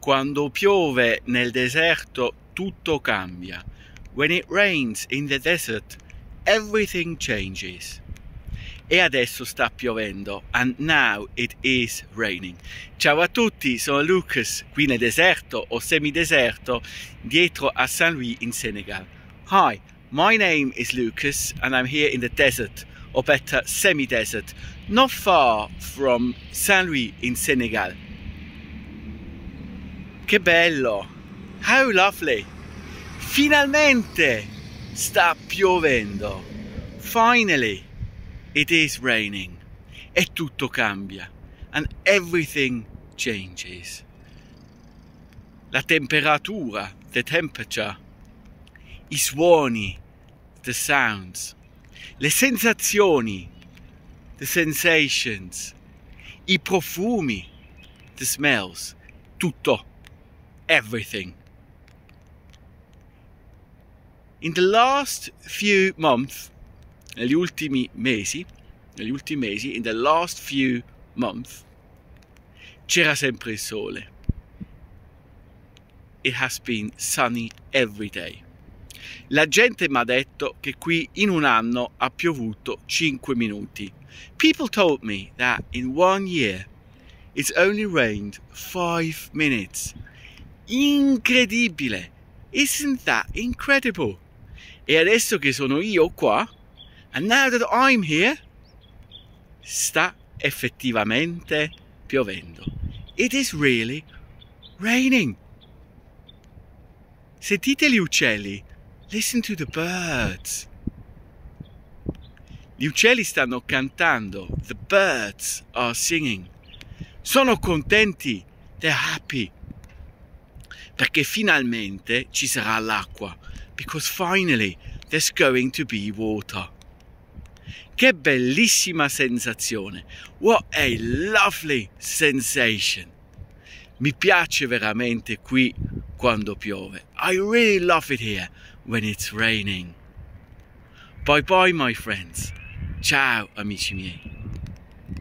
Quando piove nel deserto tutto cambia. When it rains in the desert, everything changes. E adesso sta piovendo. And now it is raining. Ciao a tutti, sono Lucas, qui nel deserto o semideserto, dietro a Saint Louis in Senegal. Hi, my name is Lucas and I'm here in the desert, or better, semi-desert, not far from Saint Louis in Senegal. Che bello! How lovely! Finalmente sta piovendo. Finally it is raining. E tutto cambia. And everything changes. La temperatura, the temperature, i suoni, the sounds, le sensazioni, the sensations, i profumi, the smells, tutto everything. In the last few months, negli ultimi mesi, negli ultimi mesi, in the last few months, c'era sempre il sole. It has been sunny every day. La gente mi ha detto che qui in un anno ha piovuto 5 minuti. People told me that in one year it's only rained 5 minutes. Incredibile! Isn't that incredible? E adesso che sono io qua, and now that I'm here, sta effettivamente piovendo. It is really raining. Sentite gli uccelli. Listen to the birds. Gli uccelli stanno cantando. The birds are singing. Sono contenti. They're happy perché finalmente ci sarà l'acqua. Because finally there's going to be water. Che bellissima sensazione! What a lovely sensation! Mi piace veramente qui quando piove. I really love it here when it's raining. Bye bye my friends. Ciao amici miei.